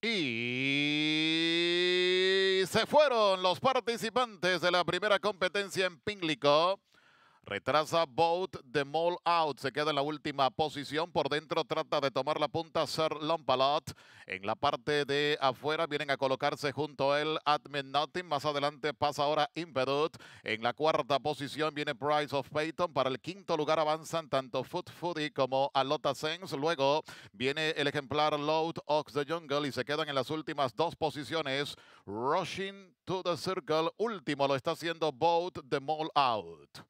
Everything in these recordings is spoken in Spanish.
Y se fueron los participantes de la primera competencia en Pínglico. Retrasa Boat the Mall Out. Se queda en la última posición. Por dentro trata de tomar la punta Sir Lompalot. En la parte de afuera vienen a colocarse junto a él Admin Nothing. Más adelante pasa ahora Impedut. En la cuarta posición viene Price of Payton. Para el quinto lugar avanzan tanto Foot Foodie como Alota Sense. Luego viene el ejemplar Load Ox the Jungle y se quedan en las últimas dos posiciones. Rushing to the Circle. Último lo está haciendo Boat the Mall Out.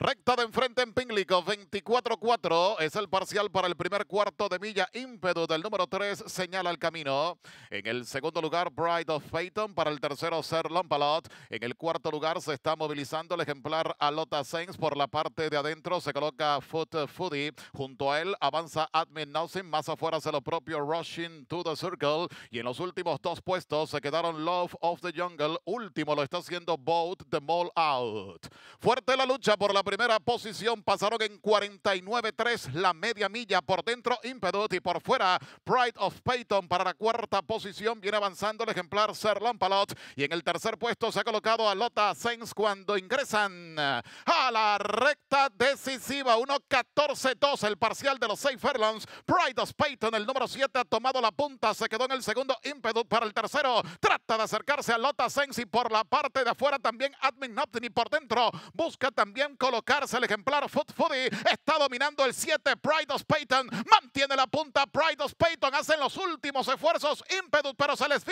Recta de enfrente en Pínglico, 24-4 es el parcial para el primer cuarto de milla. ímpedo del número 3 señala el camino. En el segundo lugar, Bride of Phaeton. Para el tercero, Ser Lompalot, En el cuarto lugar se está movilizando el ejemplar Alota Saints, Por la parte de adentro se coloca Foot Foodie. Junto a él avanza Admin Nausen, Más afuera se lo propio Rushing to the Circle. Y en los últimos dos puestos se quedaron Love of the Jungle. Último lo está haciendo Boat the Mall Out. Fuerte la lucha por la primera posición pasaron en 49.3 la media milla por dentro Impedut y por fuera Pride of Payton para la cuarta posición viene avanzando el ejemplar Sir palot y en el tercer puesto se ha colocado a Lota Sainz cuando ingresan a la recta decisiva 1-14-2 el parcial de los seis Fairlands. Pride of Payton el número 7 ha tomado la punta se quedó en el segundo Impedut para el tercero trata de acercarse a Lota Sainz y por la parte de afuera también Admin Nopton y por dentro busca también colocar el ejemplar Foot Foodie. Está dominando el 7 Pride of Payton. Mantiene la punta Pride of Payton. Hacen los últimos esfuerzos Impedut, pero se les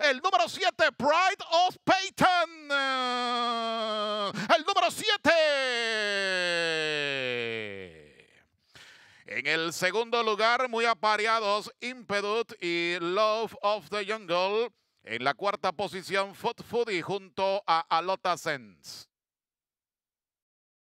el número 7 Pride of Payton. El número 7. En el segundo lugar, muy apareados, Impedut y Love of the Jungle. En la cuarta posición, Foot Foodie junto a Alota Sense.